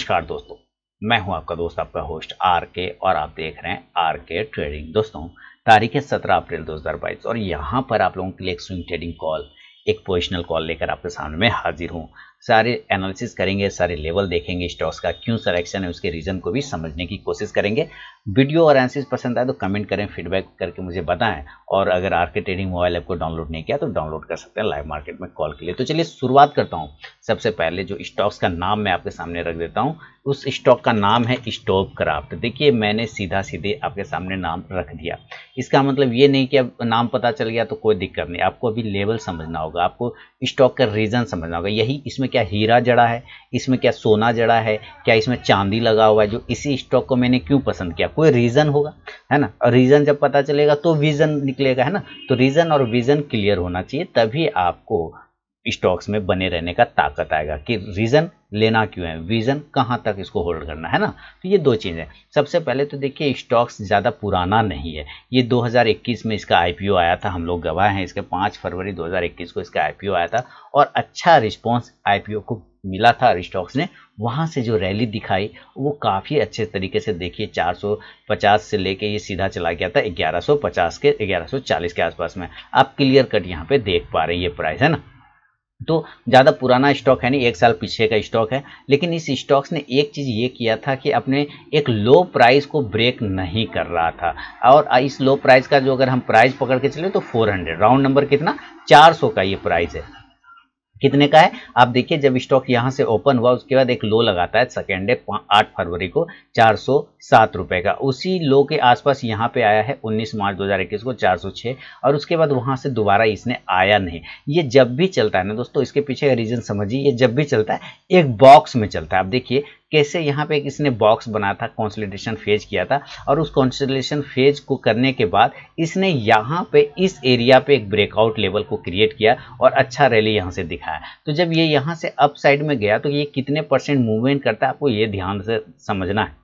नमस्कार दोस्तों मैं हूं आपका दोस्त आपका होस्ट आर के और आप देख रहे हैं आर के ट्रेडिंग दोस्तों तारीख है सत्रह अप्रैल दो हजार बाईस और यहां पर आप लोगों के लिए एक स्विंग ट्रेडिंग कॉल एक पोजिशनल कॉल लेकर आपके सामने में हाजिर हूं सारे एनालिसिस करेंगे सारे लेवल देखेंगे स्टॉक्स का क्यों सिलेक्शन है उसके रीज़न को भी समझने की कोशिश करेंगे वीडियो और एनालिसिस पसंद आए तो कमेंट करें फीडबैक करके मुझे बताएं और अगर आर के ट्रेडिंग मोबाइल ऐप को डाउनलोड नहीं किया तो डाउनलोड कर सकते हैं लाइव मार्केट में कॉल के लिए तो चलिए शुरुआत करता हूँ सबसे पहले जो स्टॉक्स का नाम मैं आपके सामने रख देता हूँ उस स्टॉक का नाम है स्टॉप क्राफ्ट देखिए मैंने सीधा सीधे आपके सामने नाम रख दिया इसका मतलब ये नहीं कि अब नाम पता चल गया तो कोई दिक्कत नहीं आपको अभी लेवल समझना होगा आपको स्टॉक का रीज़न समझना होगा यही इसमें क्या हीरा जड़ा है इसमें क्या सोना जड़ा है क्या इसमें चांदी लगा हुआ है जो इसी स्टॉक को मैंने क्यों पसंद किया कोई रीज़न होगा है ना और रीज़न जब पता चलेगा तो विज़न निकलेगा है ना तो रीज़न और विज़न क्लियर होना चाहिए तभी आपको स्टॉक्स में बने रहने का ताकत आएगा कि रीज़न लेना क्यों है विज़न कहाँ तक इसको होल्ड करना है ना तो ये दो चीज़ें सबसे पहले तो देखिए स्टॉक्स ज़्यादा पुराना नहीं है ये 2021 में इसका आईपीओ आया था हम लोग गवाह हैं इसके 5 फरवरी 2021 को इसका आईपीओ आया था और अच्छा रिस्पॉन्स आईपीओ को मिला था स्टॉक्स ने वहाँ से जो रैली दिखाई वो काफ़ी अच्छे तरीके से देखिए चार से लेके ये सीधा चला गया था ग्यारह के ग्यारह के आसपास में आप क्लियर कट यहाँ पर देख पा रहे हैं ये प्राइस है ना तो ज़्यादा पुराना स्टॉक है नहीं एक साल पीछे का स्टॉक है लेकिन इस स्टॉक्स ने एक चीज़ ये किया था कि अपने एक लो प्राइस को ब्रेक नहीं कर रहा था और इस लो प्राइस का जो अगर हम प्राइस पकड़ के चले तो 400 राउंड नंबर कितना 400 का ये प्राइस है कितने का है आप देखिए जब स्टॉक यहाँ से ओपन हुआ उसके बाद एक लो लगाता है सेकेंड डे आठ फरवरी को चार सौ सात रुपए का उसी लो के आसपास यहाँ पे आया है 19 मार्च 2021 को 406 और उसके बाद वहाँ से दोबारा इसने आया नहीं ये जब भी चलता है ना दोस्तों इसके पीछे का रीजन समझिए ये जब भी चलता है एक बॉक्स में चलता है आप देखिए कैसे यहाँ पे इसने बॉक्स बना था कॉन्सलेटेशन फेज किया था और उस कॉन्सलेटेशन फेज को करने के बाद इसने यहाँ पे इस एरिया पे एक ब्रेकआउट लेवल को क्रिएट किया और अच्छा रैली यहाँ से दिखाया तो जब ये यहाँ से अप साइड में गया तो ये कितने परसेंट मूवमेंट करता है आपको ये ध्यान से समझना है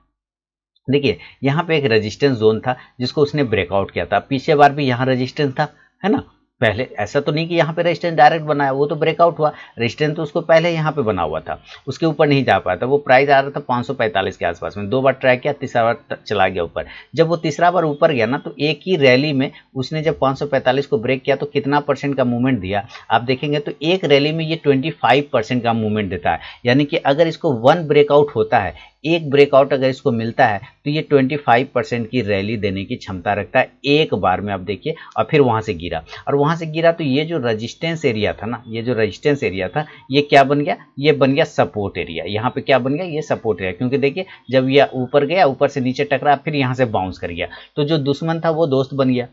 देखिए यहाँ पे एक रेजिस्टेंस जोन था जिसको उसने ब्रेकआउट किया था पीछे बार भी यहाँ रेजिस्टेंस था है ना पहले ऐसा तो नहीं कि यहाँ पे रेजिस्टेंस डायरेक्ट बनाया वो तो ब्रेकआउट हुआ रेजिस्टेंस तो उसको पहले यहाँ पे बना हुआ था उसके ऊपर नहीं जा पाया था वो प्राइस आ रहा था 545 के आसपास में दो बार ट्राई किया तीसरा बार चला गया ऊपर जब वो तीसरा बार ऊपर गया ना तो एक ही रैली में उसने जब पाँच को ब्रेक किया तो कितना परसेंट का मूवमेंट दिया आप देखेंगे तो एक रैली में ये ट्वेंटी का मूवमेंट देता है यानी कि अगर इसको वन ब्रेकआउट होता है एक ब्रेकआउट अगर इसको मिलता है तो ये 25 परसेंट की रैली देने की क्षमता रखता है एक बार में आप देखिए और फिर वहाँ से गिरा और वहाँ से गिरा तो ये जो रजिस्टेंस एरिया था ना ये जो रजिस्टेंस एरिया था ये क्या बन गया ये बन गया सपोर्ट एरिया यहाँ पे क्या बन गया ये सपोर्ट एरिया क्योंकि देखिए जब यह ऊपर गया ऊपर से नीचे टकरा फिर यहाँ से बाउंस कर गया तो जो दुश्मन था वो दोस्त बन गया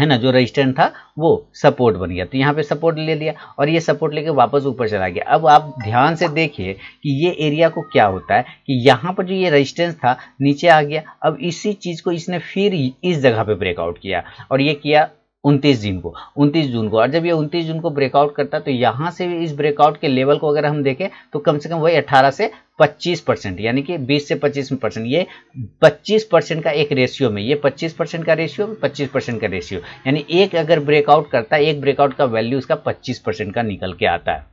है ना जो रजिस्टेंट था वो सपोर्ट बन गया तो यहाँ पे सपोर्ट ले लिया और ये सपोर्ट लेके वापस ऊपर चला गया अब आप ध्यान से देखिए कि ये एरिया को क्या होता है कि यहाँ पर जो ये रजिस्टेंस था नीचे आ गया अब इसी चीज़ को इसने फिर इस जगह पे ब्रेकआउट किया और ये किया उनतीस जून को उनतीस जून को और जब ये उनतीस जून को ब्रेकआउट करता है तो यहाँ से इस ब्रेकआउट के लेवल को अगर हम देखें तो कम से कम वही 18 से 25 परसेंट यानी कि 20 से 25 परसेंट ये 25 परसेंट का एक रेशियो में ये 25 परसेंट का रेशियो 25 परसेंट का रेशियो यानी एक अगर ब्रेकआउट करता है एक ब्रेकआउट का वैल्यू उसका 25 परसेंट का निकल के आता है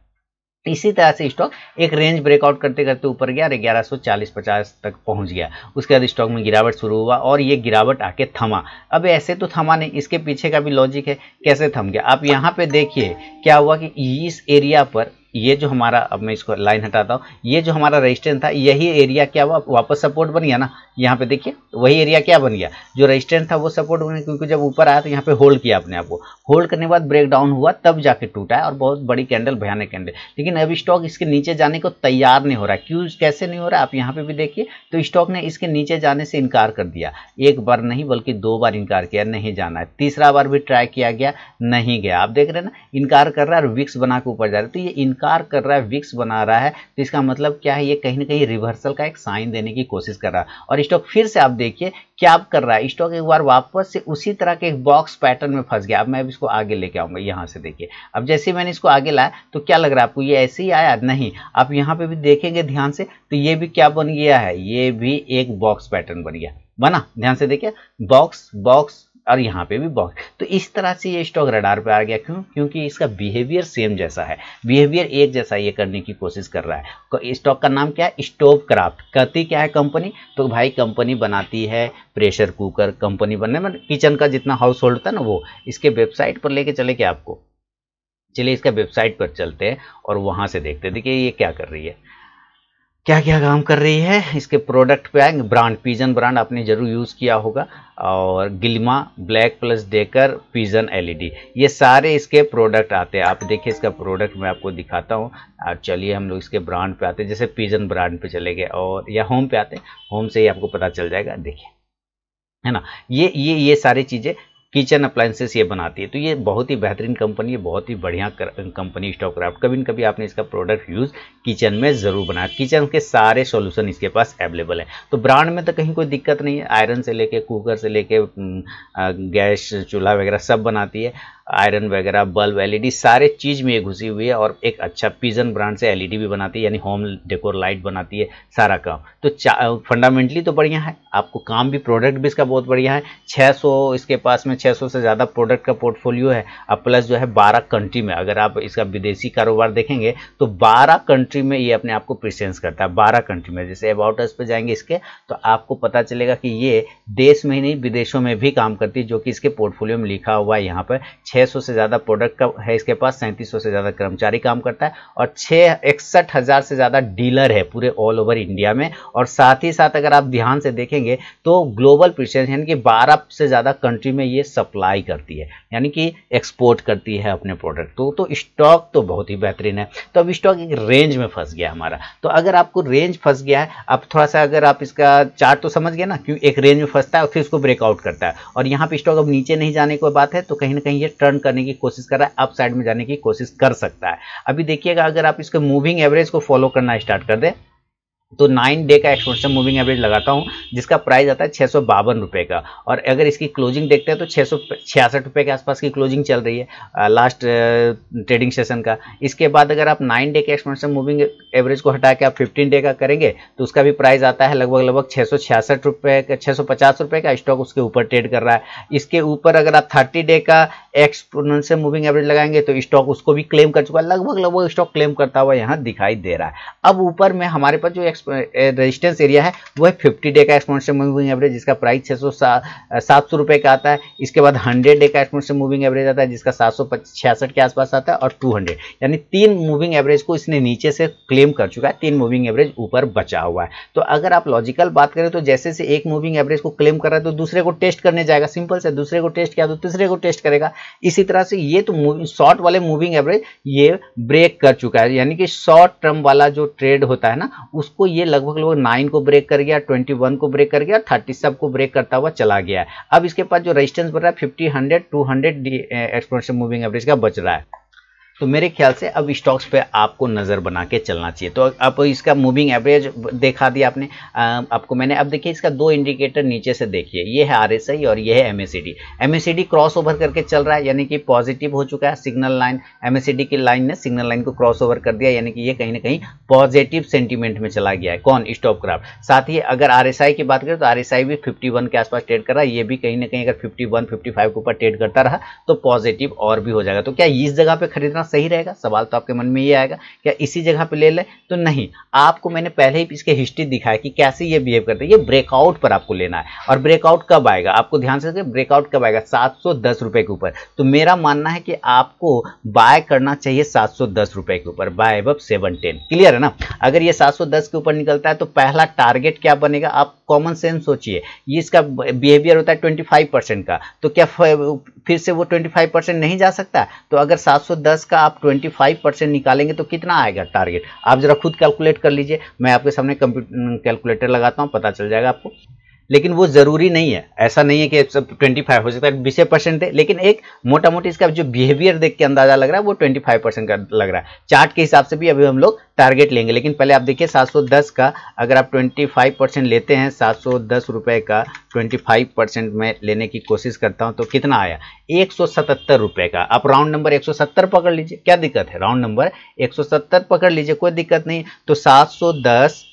इसी तरह से स्टॉक एक रेंज ब्रेकआउट करते करते ऊपर गया और ग्यारह सौ चालीस पचास तक पहुंच गया उसके बाद स्टॉक में गिरावट शुरू हुआ और ये गिरावट आके थमा अब ऐसे तो थमा नहीं इसके पीछे का भी लॉजिक है कैसे थम गया आप यहाँ पे देखिए क्या हुआ कि इस एरिया पर ये जो हमारा अब मैं इसको लाइन हटाता हूँ ये जो हमारा रेजिस्टेंस था यही एरिया क्या हुआ वापस सपोर्ट बन गया ना यहाँ पे देखिए वही एरिया क्या बन गया जो रेजिस्टेंस था वो सपोर्ट बन गया क्योंकि जब ऊपर आया तो यहाँ पे होल्ड किया अपने आप को होल्ड करने के बाद ब्रेक डाउन हुआ तब जाके टूटा है और बहुत बड़ी कैंडल भयानक कैंडल लेकिन अब स्टॉक इसके नीचे जाने को तैयार नहीं हो रहा क्यों कैसे नहीं हो रहा आप यहाँ पर भी देखिए तो स्टॉक ने इसके नीचे जाने से इनकार कर दिया एक बार नहीं बल्कि दो बार इनकार किया नहीं जाना है तीसरा बार भी ट्राई किया गया नहीं गया आप देख रहे हैं ना इनकार कर रहा है और विक्स बना के ऊपर जा रहा है तो ये इनकार कर रहा है विक्स बना रहा है तो इसका मतलब क्या है ये कहीं ना कहीं रिवर्सल का एक साइन देने की कोशिश कर रहा है और स्टॉक फिर से आप देखिए क्या आप कर रहा है स्टॉक एक बार वापस से उसी तरह के एक बॉक्स पैटर्न में फंस गया अब मैं अब इसको आगे लेके आऊंगा यहां से देखिए अब जैसे मैंने इसको आगे लाया तो क्या लग रहा है आपको ये ऐसे ही आया नहीं आप यहां पे भी देखेंगे ध्यान से तो ये भी क्या बन गया है ये भी एक बॉक्स पैटर्न बन गया बना ध्यान से देखिए बॉक्स बॉक्स और यहाँ पे भी बॉक्स तो इस तरह से ये स्टॉक रडार पे आ गया क्यों क्योंकि इसका बिहेवियर सेम जैसा है बिहेवियर एक जैसा ये करने की कोशिश कर रहा है स्टॉक का नाम क्या है स्टोव क्राफ्ट कहती क्या है कंपनी तो भाई कंपनी बनाती है प्रेशर कुकर कंपनी बनने मतलब किचन का जितना हाउस होल्ड था ना वो इसके वेबसाइट पर लेके चले क्या आपको चलिए इसका वेबसाइट पर चलते हैं और वहाँ से देखते हैं देखिए ये क्या कर रही है क्या क्या काम कर रही है इसके प्रोडक्ट पे आएंगे ब्रांड पीजन ब्रांड आपने जरूर यूज़ किया होगा और गिल्मा black plus decker pigeon LED ये सारे इसके प्रोडक्ट आते हैं आप देखिए इसका प्रोडक्ट मैं आपको दिखाता हूँ और चलिए हम लोग इसके ब्रांड पे आते हैं जैसे पीजन ब्रांड पे चले गए और या होम पे आते हैं होम से ही आपको पता चल जाएगा देखिए है ना ये ये ये सारी चीज़ें किचन अप्लायंसेस ये बनाती है तो ये बहुत ही बेहतरीन कंपनी है बहुत ही बढ़िया कंपनी स्टॉक क्राफ्ट कभी न कभी आपने इसका प्रोडक्ट यूज़ किचन में ज़रूर बनाया किचन के सारे सॉल्यूशन इसके पास अवेलेबल है तो ब्रांड में तो कहीं कोई दिक्कत नहीं है आयरन से लेके कुकर से लेके गैस चूल्हा वगैरह सब बनाती है आयरन वगैरह बल्ब एलईडी सारे चीज़ में ये घुसी हुई है और एक अच्छा पीजन ब्रांड से एलईडी भी बनाती है यानी होम डेकोर लाइट बनाती है सारा काम तो फंडामेंटली तो बढ़िया है आपको काम भी प्रोडक्ट भी इसका बहुत बढ़िया है 600 इसके पास में 600 से ज़्यादा प्रोडक्ट का पोर्टफोलियो है और प्लस जो है बारह कंट्री में अगर आप इसका विदेशी कारोबार देखेंगे तो बारह कंट्री में ये अपने आप को प्रेसेंस करता है बारह कंट्री में जैसे अबाउट अस जाएंगे इसके तो आपको पता चलेगा कि ये देश में ही नहीं विदेशों में भी काम करती है जो कि इसके पोर्टफोलियो में लिखा हुआ है यहाँ पर छः छः से ज़्यादा प्रोडक्ट का है इसके पास सैंतीस से ज़्यादा कर्मचारी काम करता है और छः इकसठ हज़ार से ज़्यादा डीलर है पूरे ऑल ओवर इंडिया में और साथ ही साथ अगर आप ध्यान से देखेंगे तो ग्लोबल प्रेसेंस यानी कि बारह से ज़्यादा कंट्री में ये सप्लाई करती है यानी कि एक्सपोर्ट करती है अपने प्रोडक्ट तो, तो स्टॉक तो बहुत ही बेहतरीन है तो अब स्टॉक एक रेंज में फंस गया हमारा तो अगर आपको रेंज फंस गया है आप थोड़ा सा अगर आप इसका चार्ट तो समझ गए ना क्यों एक रेंज में फंसता है और फिर उसको ब्रेकआउट करता है और यहाँ पर स्टॉक अब नीचे नहीं जाने की बात है तो कहीं ना कहीं ये टर्न टर्न करने की कोशिश कर रहा है अप साइड में जाने की कोशिश कर सकता है अभी देखिएगा अगर आप इसके मूविंग एवरेज को फॉलो करना स्टार्ट कर दें तो नाइन डे का से मूविंग एवरेज लगाता हूँ जिसका प्राइस आता है छः सौ बावन रुपये का और अगर इसकी क्लोजिंग देखते हैं तो छः सौ छियासठ रुपये के आसपास की क्लोजिंग चल रही है लास्ट ट्रेडिंग सेशन का इसके बाद अगर आप नाइन डे के से मूविंग एवरेज को हटा के आप फिफ्टीन डे का करेंगे तो उसका भी प्राइस आता है लगभग लगभग छः सौ छियासठ रुपये का छः सौ पचास रुपये का स्टॉक उसके ऊपर ट्रेड कर रहा है इसके ऊपर अगर आप थर्टी डे का से मूविंग एवरेज लगाएंगे तो स्टॉक उसको भी क्लेम कर चुका है लगभग लगभग स्टॉक क्लेम करता हुआ यहाँ दिखाई दे रहा है अब ऊपर में हमारे पास जो एक्स रेजिस्टेंस एरिया है वो है फिफ्टी डे का एक्सपोनेंशियल मूविंग एवरेज जिसका प्राइस छः सौ सात सौ रुपये का आता है इसके बाद हंड्रेड डे का एक्सपोनेंशियल मूविंग एवरेज आता है जिसका सात के आसपास आता है और टू हंड्रेड यानी तीन मूविंग एवरेज को इसने नीचे से क्लेम कर चुका है तीन मूविंग एवरेज ऊपर बचा हुआ है तो अगर आप लॉजिकल बात करें तो जैसे से एक मूविंग एवरेज को क्लेम कर रहा है तो दूसरे को टेस्ट करने जाएगा सिंपल से दूसरे को टेस्ट किया तो तीसरे को टेस्ट करेगा इसी तरह से ये तो शॉर्ट वाले मूविंग एवरेज ये ब्रेक कर चुका है यानी कि शॉर्ट टर्म वाला जो ट्रेड होता है ना उसको ये लगभग लगभग नाइन को ब्रेक कर गया ट्वेंटी वन को ब्रेक कर गया थर्टी सब को ब्रेक करता हुआ चला गया है अब इसके पास जो रेजिस्टेंस बन रहा है fifty hundred two hundred exponential moving average का बच रहा है तो मेरे ख्याल से अब स्टॉक्स पे आपको नज़र बना के चलना चाहिए तो अब इसका मूविंग एवरेज देखा दिया आपने आ, आपको मैंने अब देखिए इसका दो इंडिकेटर नीचे से देखिए ये है आर और ये है एम एस क्रॉस ओवर करके चल रहा है यानी कि पॉजिटिव हो चुका है सिग्नल लाइन एम की लाइन ने सिग्नल लाइन को क्रॉस ओवर कर दिया यानी कि ये कहीं ना कहीं पॉजिटिव सेंटिमेंट में चला गया है कौन स्टॉप क्राफ्ट साथ ही अगर आर की बात करें तो आर भी फिफ्टी के आसपास ट्रेड कर रहा है ये भी कहीं ना कहीं अगर फिफ्टी वन के ऊपर ट्रेड करता रहा तो पॉजिटिव और भी हो जाएगा तो क्या इस जगह पर खरीदना सही रहेगा सवाल तो आपके मन में ये आएगा क्या इसी जगह पे ले लें तो नहीं आपको मैंने पहले ही इसके हिस्ट्री दिखाया कि कैसे ये बिहेव करते हैं ये ब्रेकआउट पर आपको लेना है और ब्रेकआउट कब आएगा आपको ध्यान से ब्रेकआउट कब आएगा सात सौ के ऊपर तो मेरा मानना है कि आपको बाय करना चाहिए सात सौ के ऊपर बाय अब सेवन क्लियर है ना अगर ये सात के ऊपर निकलता है तो पहला टारगेट क्या बनेगा आप कॉमन सेंस सोचिए ये इसका बिहेवियर होता है ट्वेंटी का तो क्या फिर से वो 25 परसेंट नहीं जा सकता तो अगर 710 का आप 25 परसेंट निकालेंगे तो कितना आएगा टारगेट आप जरा खुद कैलकुलेट कर लीजिए मैं आपके सामने कैलकुलेटर लगाता हूँ पता चल जाएगा आपको लेकिन वो ज़रूरी नहीं है ऐसा नहीं है कि सब ट्वेंटी फाइव हो सकता है बीस परसेंट है लेकिन एक मोटा मोटी इसका जो बिहेवियर देख के अंदाजा लग रहा है वो ट्वेंटी फाइव परसेंट का लग रहा है चार्ट के हिसाब से भी अभी हम लोग टारगेट लेंगे लेकिन पहले आप देखिए सात सौ दस का अगर आप ट्वेंटी फाइव परसेंट लेते हैं सात सौ दस रुपये का ट्वेंटी फाइव परसेंट में लेने की कोशिश करता हूँ तो कितना आया एक सौ सतहत्तर रुपये का आप राउंड नंबर एक सौ सत्तर पकड़ लीजिए क्या दिक्कत है राउंड नंबर एक सौ सत्तर पकड़ लीजिए कोई दिक्कत नहीं तो सात सौ दस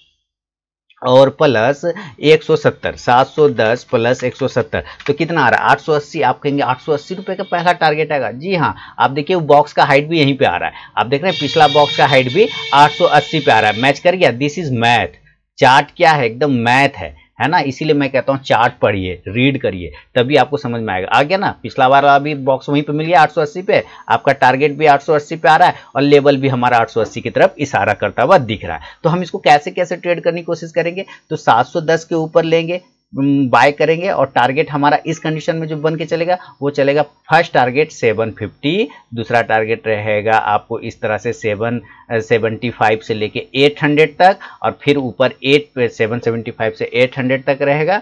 और प्लस 170 710 प्लस 170 तो कितना आ रहा है 880 आप कहेंगे 880 रुपए का पहला टारगेट आएगा जी हाँ आप देखिए बॉक्स का हाइट भी यहीं पे आ रहा है आप देख रहे हैं पिछला बॉक्स का हाइट भी 880 पे आ रहा है मैच कर गया दिस इज मैथ चार्ट क्या है एकदम मैथ है है ना इसीलिए मैं कहता हूँ चार्ट पढ़िए रीड करिए तभी आपको समझ में आएगा आ गया ना पिछला बार अभी बॉक्स वहीं पे मिल गया 880 पे आपका टारगेट भी 880 पे आ रहा है और लेवल भी हमारा 880 की तरफ इशारा करता हुआ दिख रहा है तो हम इसको कैसे कैसे ट्रेड करने की कोशिश करेंगे तो दस के ऊपर लेंगे बाय करेंगे और टारगेट हमारा इस कंडीशन में जो बन के चलेगा वो चलेगा फर्स्ट टारगेट 750 दूसरा टारगेट रहेगा आपको इस तरह से 7 75 से लेके 800 तक और फिर ऊपर 8 775 से 800 तक रहेगा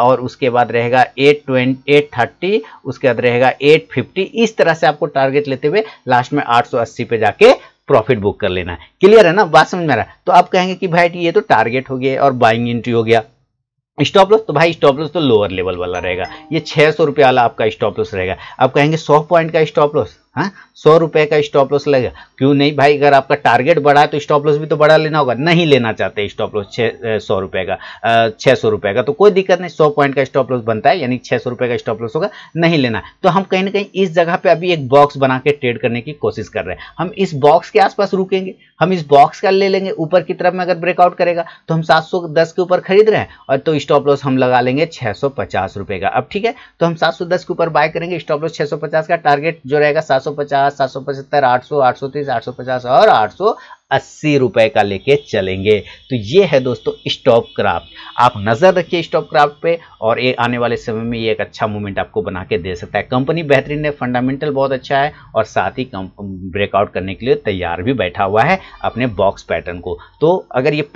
और उसके बाद रहेगा एट ट्वेंट एट थर्टी उसके बाद रहेगा एट फिफ्टी इस तरह से आपको टारगेट लेते हुए लास्ट में आठ सौ अस्सी पे जाके प्रॉफिट बुक कर लेना है क्लियर है ना बात समझ में आ रहा है तो आप कहेंगे कि भाई ये तो टारगेट हो गया और बाइंग एंट्री हो गया स्टॉप लॉस तो भाई स्टॉप लॉस तो लोअर लेवल वाला रहेगा ये छः सौ रुपये वाला आपका स्टॉप लॉस रहेगा आप कहेंगे सौ पॉइंट का स्टॉप लॉस हाँ सौ रुपए का स्टॉप लॉस लगेगा क्यों नहीं भाई अगर आपका टारगेट बढ़ा है तो स्टॉप लॉस भी तो बड़ा लेना होगा नहीं लेना चाहते स्टॉप लॉस छः सौ रुपए का छः सौ रुपए का तो कोई दिक्कत नहीं सौ पॉइंट का स्टॉप लॉस बनता है यानी छः सौ रुपए का स्टॉप लॉस होगा नहीं लेना तो हम कहीं ना कहीं इस जगह पर अभी एक बॉक्स बना के ट्रेड करने की कोशिश कर रहे हैं हम इस बॉक्स के आसपास रुकेंगे हम इस बॉक्स का ले लेंगे ऊपर की तरफ में अगर ब्रेकआउट करेगा तो हम सात के ऊपर खरीद रहे हैं और तो स्टॉप लॉस हम लगा लेंगे छः का अब ठीक है तो हम सात के ऊपर बाय करेंगे स्टॉप लॉस छः का टारगेट जो रहेगा सात 750, 775, 800, 830, 850 और 880 रुपए का लेके चलेंगे तो ये है दोस्तों स्टॉप क्राफ्ट आप नज़र रखिए स्टॉप क्राफ्ट पे और ये आने वाले समय में ये एक अच्छा मूवमेंट आपको बना के दे सकता है कंपनी बेहतरीन है फंडामेंटल बहुत अच्छा है और साथ ही ब्रेकआउट करने के लिए तैयार भी बैठा हुआ है अपने बॉक्स पैटर्न को तो अगर ये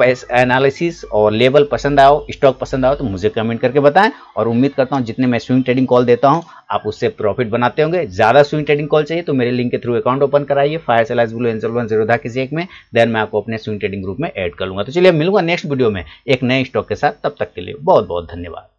एनालिसिस और लेवल पसंद आओ स्टॉक पसंद आओ तो मुझे कमेंट करके बताएं और उम्मीद करता हूँ जितने मैं स्विंग ट्रेडिंग कॉल देता हूँ आप उससे प्रॉफिट बनाते होंगे ज़्यादा स्विंग ट्रेडिंग कॉल चाहिए तो मेरे लिंक के थ्रू अकाउंट ओपन कराइए Fyers Alice blue Angel one था किसी एक में देन मैं आपको अपने स्विंग ट्रेडिंग ग्रुप में एड कर लूँगा तो चलिए मिलूंगा नेक्स्ट वीडियो में एक नए स्टॉक के साथ तब तक के लिए बहुत बहुत धन्यवाद